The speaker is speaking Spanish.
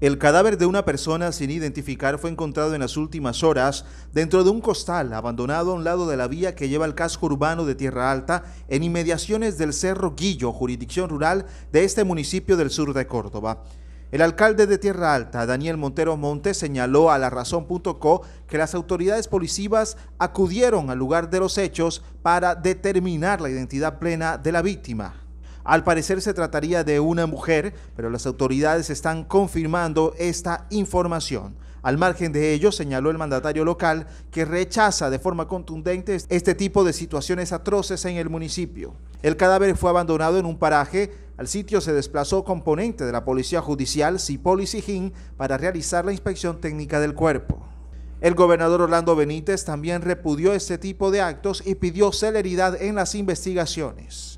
El cadáver de una persona sin identificar fue encontrado en las últimas horas dentro de un costal abandonado a un lado de la vía que lleva al casco urbano de Tierra Alta en inmediaciones del Cerro Guillo, jurisdicción rural de este municipio del sur de Córdoba. El alcalde de Tierra Alta, Daniel Montero Montes, señaló a la razón.co que las autoridades policivas acudieron al lugar de los hechos para determinar la identidad plena de la víctima. Al parecer se trataría de una mujer, pero las autoridades están confirmando esta información. Al margen de ello, señaló el mandatario local que rechaza de forma contundente este tipo de situaciones atroces en el municipio. El cadáver fue abandonado en un paraje. Al sitio se desplazó componente de la Policía Judicial, Cipol Sijín, para realizar la inspección técnica del cuerpo. El gobernador Orlando Benítez también repudió este tipo de actos y pidió celeridad en las investigaciones.